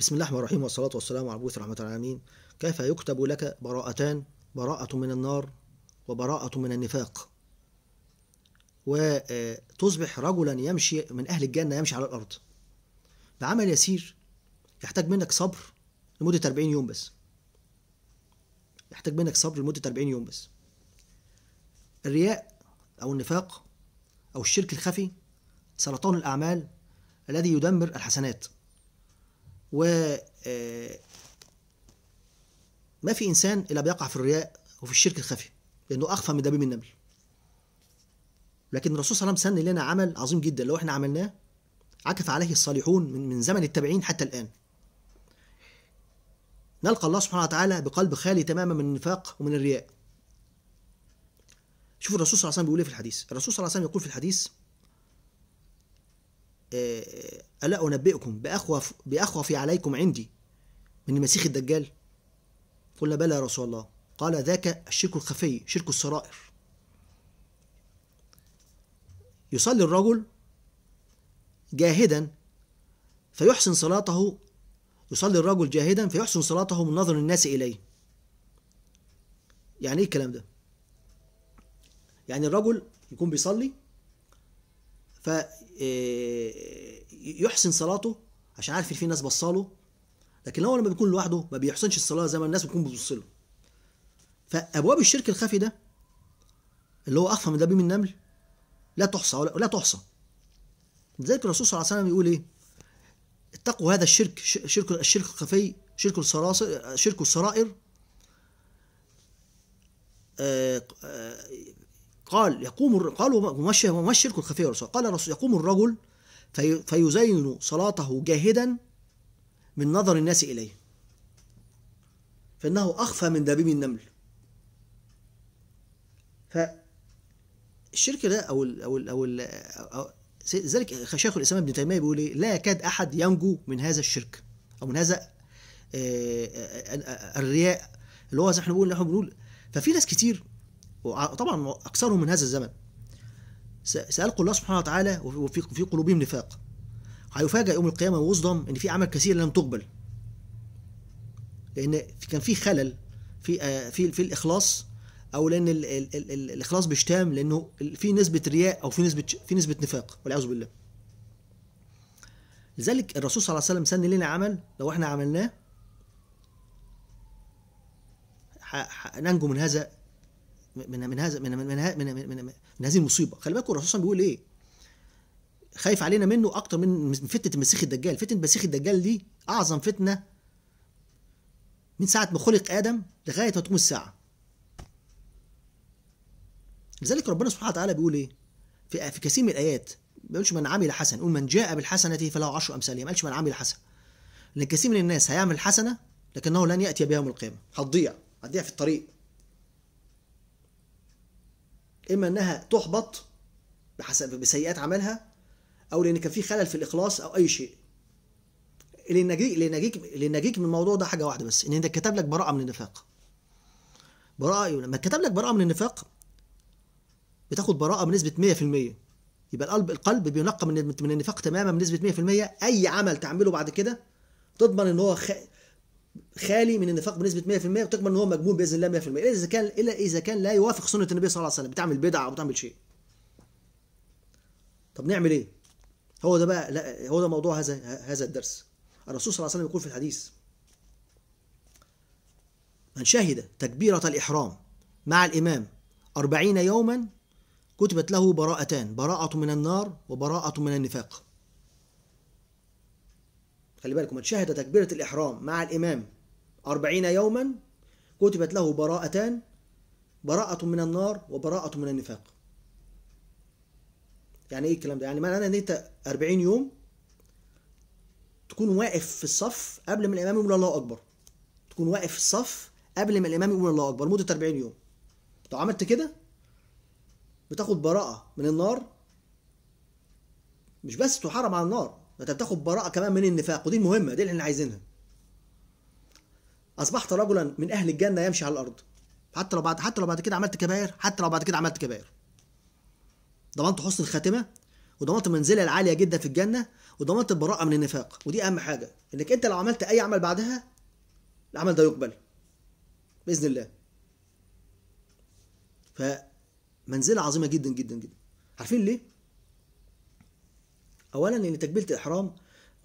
بسم الله الرحمن الرحيم والصلاة والسلام على بوث رحمة العالمين كيف يكتب لك براءتان براءة من النار وبراءة من النفاق وتصبح آه، رجلا يمشي من أهل الجنة يمشي على الأرض ده عمل يسير يحتاج منك صبر لمدة 40 يوم بس يحتاج منك صبر لمدة 40 يوم بس الرياء أو النفاق أو الشرك الخفي سرطان الأعمال الذي يدمر الحسنات و آه، ما في انسان الا بيقع في الرياء وفي الشرك الخفي لانه اخفى من دبيب النمل لكن الرسول صلى الله عليه وسلم سن لنا عمل عظيم جدا لو احنا عملناه عكف عليه الصالحون من من زمن التابعين حتى الان نلقى الله سبحانه وتعالى بقلب خالي تماما من النفاق ومن الرياء شوف الرسول صلى الله عليه وسلم بيقول ايه في الحديث الرسول صلى الله عليه وسلم يقول في الحديث آه، ألا أنبئكم بأخوف, بأخوف عليكم عندي من المسيح الدجال قلنا بلى يا رسول الله قال ذاك الشرك الخفي شرك السرائر يصلي الرجل جاهدا فيحسن صلاته يصلي الرجل جاهدا فيحسن صلاته من نظر الناس إليه يعني ايه الكلام ده يعني الرجل يكون بيصلي فيحسن آه، صلاته عشان عارف ان في ناس بصاله لكن هو لما بيكون لوحده ما بيحسنش الصلاه زي ما الناس بتكون بتبص له فابواب الشرك الخفي ده اللي هو اخفى من دبيب النمل لا تحصى ولا لا تحصى لذلك الرسول صلى الله عليه وسلم يقول ايه اتقوا هذا الشرك شرك الشرك الخفي شرك السرائر شرك السرائر آه، آه، قال يقوم قالوا ومشي الكل خفيه الرسول قال يقوم الرجل فيزين صلاته جاهدا من نظر الناس اليه فانه اخفى من دبيب النمل فالشرك ده او الـ او الـ أو, ال ذلك شيخ الاسلام ابن تيميه بيقول ايه لا يكاد احد ينجو من هذا الشرك او من هذا آه، آه، آه، الرياء اللي هو زي احنا بنقول احنا بنقول ففي ناس كتير وطبعا أكثرهم من هذا الزمن سألقوا الله سبحانه وتعالى وفي قلوبهم نفاق هيفاجئ يوم القيامة ويصدم إن في أعمال كثيرة لم تقبل لأن كان في خلل في آه، في في الإخلاص أو لأن ال ال ال الإخلاص بيشتام لأنه في نسبة رياء أو في نسبة في نسبة نفاق والعياذ بالله لذلك الرسول صلى الله عليه وسلم سن لنا عمل لو احنا عملناه ننجو من هذا من من هذا من من من, من, من هذه المصيبه خلي بالكم الرسول صلى الله عليه وسلم بيقول ايه خايف علينا منه اكتر من فتنه المسيح الدجال فتنه المسيح الدجال دي اعظم فتنه من ساعه ما خلق ادم لغايه ما تقوم الساعه لذلك ربنا سبحانه وتعالى بيقول ايه في في كثير من الايات ما بيقولش من عمل حسن يقول من جاء بالحسنه فله عشر امثالها ما قالش من عمل حسن لان كثير من الناس هيعمل حسنه لكنه لن ياتي بها يوم القيامه هتضيع هتضيع في الطريق اما انها تحبط بحسب بسيئات عملها او لان كان في خلل في الاخلاص او اي شيء اللي نجيك اللي نجيك اللي نجيك من الموضوع ده حاجه واحده بس ان انت كتب لك براءه من النفاق براءه لما كتب لك براءه من النفاق بتاخد براءه بنسبه 100% يبقى القلب القلب بينقى من من النفاق تماما بنسبه 100% اي عمل تعمله بعد كده تضمن ان هو خ... خالي من النفاق بنسبه 100% وتقبل ان هو مجبور باذن الله 100% الا اذا كان الا اذا كان لا يوافق سنه النبي صلى الله عليه وسلم بتعمل بدعه او بتعمل شيء. طب نعمل ايه؟ هو ده بقى لا هو ده موضوع هذا هذا الدرس. الرسول صلى الله عليه وسلم يقول في الحديث من شهد تكبيرة الإحرام مع الإمام أربعين يوما كتبت له براءتان براءة من النار وبراءة من النفاق خلي بالكم من شهد تكبيرة الإحرام مع الإمام أربعين يوما كتبت له براءتان براءة من النار وبراءة من النفاق يعني إيه الكلام ده يعني معنى أن أنت 40 يوم تكون واقف في الصف قبل ما الإمام يقول الله أكبر تكون واقف في الصف قبل ما الإمام يقول الله أكبر مدة 40 يوم لو عملت كده بتاخد براءة من النار مش بس تحرم على النار انت بتاخد براءه كمان من النفاق ودي المهمه دي اللي احنا عايزينها اصبحت رجلا من اهل الجنه يمشي على الارض حتى لو بعد حتى لو بعد كده عملت كبائر حتى لو بعد كده عملت كبائر ضمنت حسن الخاتمه وضمنت المنزله العاليه جدا في الجنه وضمنت البراءه من النفاق ودي اهم حاجه انك انت لو عملت اي عمل بعدها العمل ده يقبل باذن الله فمنزله عظيمه جدا جدا جدا عارفين ليه اولا ان تكبيره الاحرام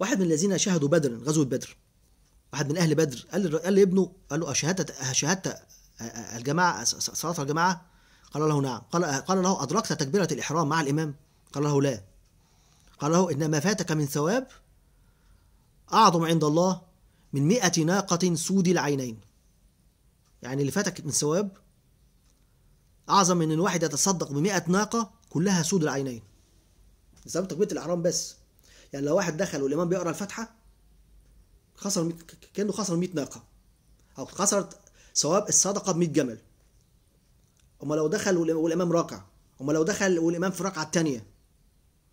واحد من الذين شهدوا بدر غزوه بدر واحد من اهل بدر قال قال لابنه قال له اشهدت اشهدت الجماعه صلاه الجماعه قال له نعم قال قال له ادركت تكبيره الاحرام مع الامام قال له لا قال له ان ما فاتك من ثواب اعظم عند الله من مئة ناقة سود العينين يعني اللي فاتك من ثواب أعظم من إن الواحد يتصدق بمئة ناقة كلها سود العينين نظام تكبيره الاحرام بس يعني لو واحد دخل والامام بيقرا الفاتحه خسر كانه خسر 100 ناقه او خسر ثواب الصدقه ب 100 جمل اما لو دخل والامام راكع اما لو دخل والامام في الركعه الثانيه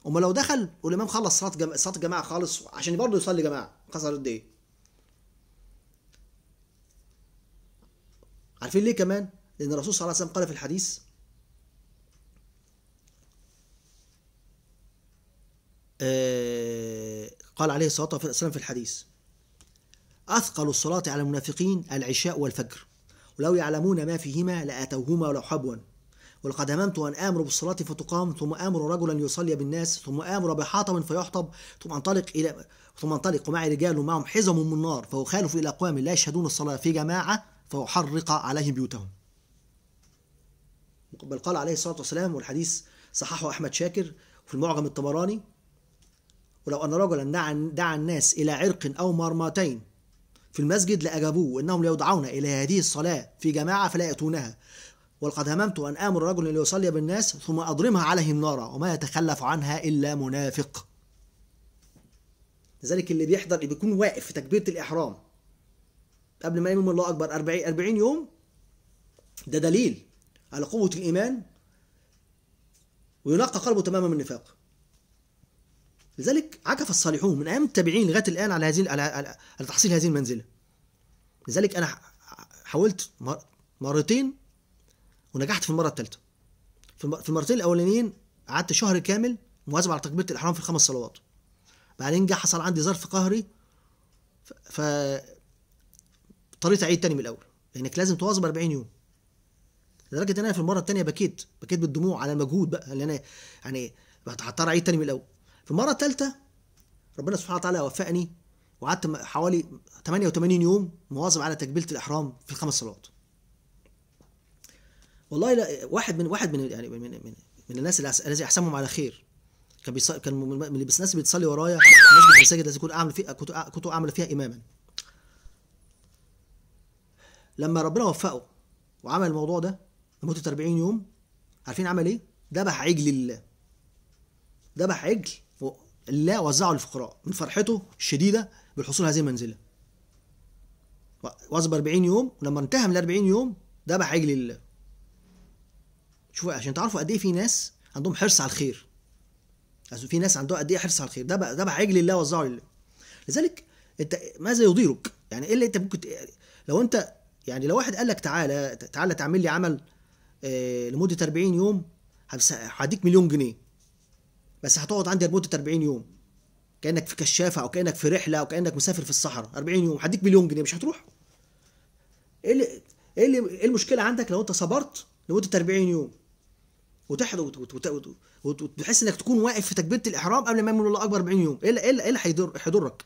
اما لو دخل والامام خلص صلاه جم... صلاه الجماعه خالص عشان برضه يصلي جماعه خسر قد ايه عارفين ليه كمان لان الرسول صلى الله عليه وسلم قال في الحديث آه، قال عليه الصلاة والسلام في الحديث أثقل الصلاة على المنافقين العشاء والفجر ولو يعلمون ما فيهما لأتوهما ولو حبوا ولقد هممت أن آمر بالصلاة فتقام ثم آمر رجلا يصلي بالناس ثم آمر بحاطم فيحطب ثم انطلق إلى ثم انطلق ومعي رجال ومعهم حزم من نار فأخالف إلى أقوام لا يشهدون الصلاة في جماعة فأحرق عليهم بيوتهم بل قال عليه الصلاة والسلام والحديث صححه أحمد شاكر في المعجم الطبراني ولو أن رجلا دعا, دعا الناس إلى عرق أو مرمتين في المسجد لأجابوه وإنهم ليدعون إلى هذه الصلاة في جماعة فلا يأتونها ولقد هممت أن آمر رجلا ليصلي بالناس ثم أضرمها عليهم نارا وما يتخلف عنها إلا منافق لذلك اللي بيحضر اللي بيكون واقف في تكبيرة الإحرام قبل ما يمم الله أكبر 40 40 يوم ده دليل على قوة الإيمان وينقى قلبه تماما من النفاق لذلك عكف الصالحون من ايام التابعين لغايه الان على هذه على, على تحصيل هذه المنزله لذلك انا حاولت مرتين ونجحت في المره الثالثه في المرتين الاولانيين قعدت شهر كامل مواظب على تكبيره الاحرام في الخمس صلوات بعدين جه حصل عندي ظرف قهري ف اضطريت اعيد تاني من الاول لانك لازم تواظب 40 يوم لدرجه ان انا في المره الثانيه بكيت بكيت بالدموع على المجهود بقى اللي انا يعني هضطر اعيد تاني من الاول في المره الثالثه ربنا سبحانه وتعالى وفقني وقعدت حوالي 88 يوم مواظب على تكبيله الاحرام في الخمس صلوات والله لا واحد من واحد من يعني من من, من الناس الذي احسمهم على خير كان كان من الناس بتصلي ورايا مسجد المساجد التي كنت اعمل فيها كنت كنت اعمل فيها اماما لما ربنا وفقه وعمل الموضوع ده لمده 40 يوم عارفين عمل ايه؟ ذبح عجل لله ذبح عجل لا وزعه للفقراء من فرحته الشديدة بالحصول على هذه المنزلة واصبر 40 يوم ولما انتهى من 40 يوم ده بقى لله شوفوا عشان تعرفوا قد ايه في ناس عندهم حرص على الخير في ناس عندهم قد ايه حرص على الخير ده ذبح ده بقى لله وزعه لله لذلك انت ماذا يضيرك يعني ايه اللي انت ممكن لو انت يعني لو واحد قال لك تعالى تعالى تعمل لي عمل آه، لمده 40 يوم هديك مليون جنيه بس هتقعد عندي لمده 40 يوم كانك في كشافه او كانك في رحله او كانك مسافر في الصحراء 40 يوم هديك مليون جنيه مش هتروح ايه اللي ايه اللي ايه المشكله عندك لو انت صبرت لمده 40 يوم وتحضر وتحس انك تكون واقف في تكبيره الاحرام قبل ما يعمل الله اكبر 40 يوم ايه إيه, ايه اللي ايه اللي هيضرك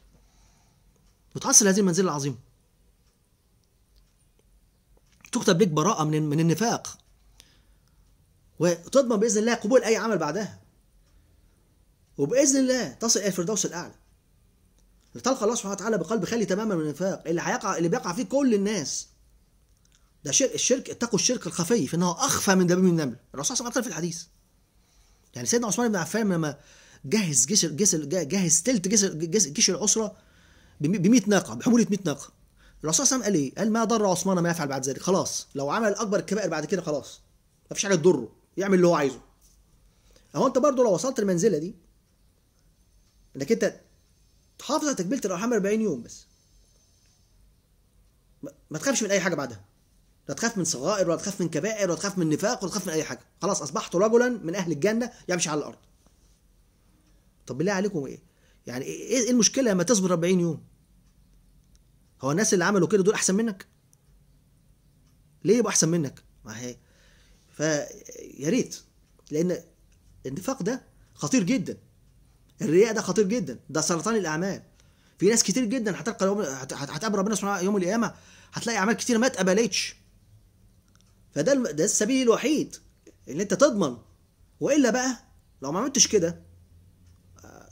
وتحصل هذه المنزله العظيمه تكتب لك براءه من من النفاق وتضمن باذن الله قبول اي عمل بعدها وباذن الله تصل الى الفردوس الاعلى لتلقى الله سبحانه وتعالى بقلب خالي تماما من النفاق اللي هيقع اللي بيقع فيه كل الناس ده شرك الشرك اتقوا الشرك الخفي فانه اخفى من دبيب النمل الرسول صلى الله عليه وسلم في الحديث يعني سيدنا عثمان بن عفان لما جهز جيش جيش جهز ثلث جيش جيش الاسره ب 100 ناقه بحموله 100 ناقه الرسول صلى الله عليه وسلم قال ايه؟ قال ما ضر عثمان ما يفعل بعد ذلك خلاص لو عمل اكبر الكبائر بعد كده خلاص مفيش حاجه تضره يعمل اللي هو عايزه اهو انت برضه لو وصلت المنزله دي انك انت تحافظ على تكبيله الارحام 40 يوم بس ما تخافش من اي حاجه بعدها لا تخاف من صغائر ولا تخاف من كبائر ولا تخاف من نفاق ولا تخاف من اي حاجه خلاص اصبحت رجلا من اهل الجنه يمشي على الارض طب بالله عليكم ايه يعني ايه, إيه المشكله لما تصبر 40 يوم هو الناس اللي عملوا كده دول احسن منك ليه يبقى احسن منك ما هي فيا ريت لان النفاق ده خطير جدا الرياء ده خطير جدا ده سرطان الاعمال في ناس كتير جدا هتلقى هتقابل ربنا سبحانه يوم القيامه هتلاقي اعمال كتير ما اتقبلتش فده ده السبيل الوحيد ان انت تضمن والا بقى لو ما عملتش كده آه،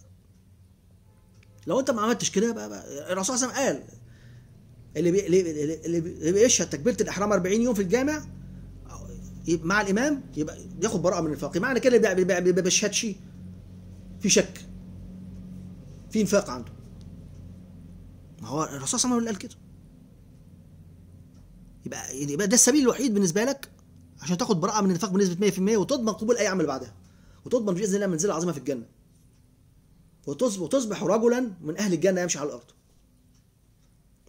لو انت ما عملتش كده بقى, بقى الرسول صلى الله عليه وسلم قال اللي بي اللي بيشهد تكبيره الاحرام 40 يوم في الجامع آه، مع الامام يبقى ياخد براءه من الفقيه معنى كده اللي ما بيشهدش في شك في انفاق عنده ما هو الرسول صلى الله عليه وسلم اللي قال كده يبقى يبقى ده السبيل الوحيد بالنسبه لك عشان تاخد براءه من النفاق بنسبه 100% وتضمن قبول اي عمل بعدها وتضمن باذن الله منزله عظيمه في الجنه وتصبح رجلا من اهل الجنه يمشي على الارض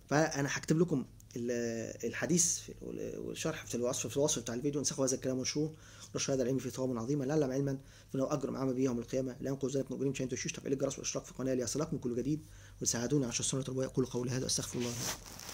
فانا هكتب لكم الحديث والشرح في الوصف في الوصف بتاع الفيديو انسخوا هذا الكلام وانشروه ونشر هذا العلم في ثواب عظيم لا علما فانه اجر عمل به يوم القيامه لا ينقذ ذلك مؤمنين شيئا تشوش تفعيل إيه الجرس والاشتراك في القناه ليصلكم كل جديد وساعدوني عشان سنه الربويه اقول قولي هذا استغفر الله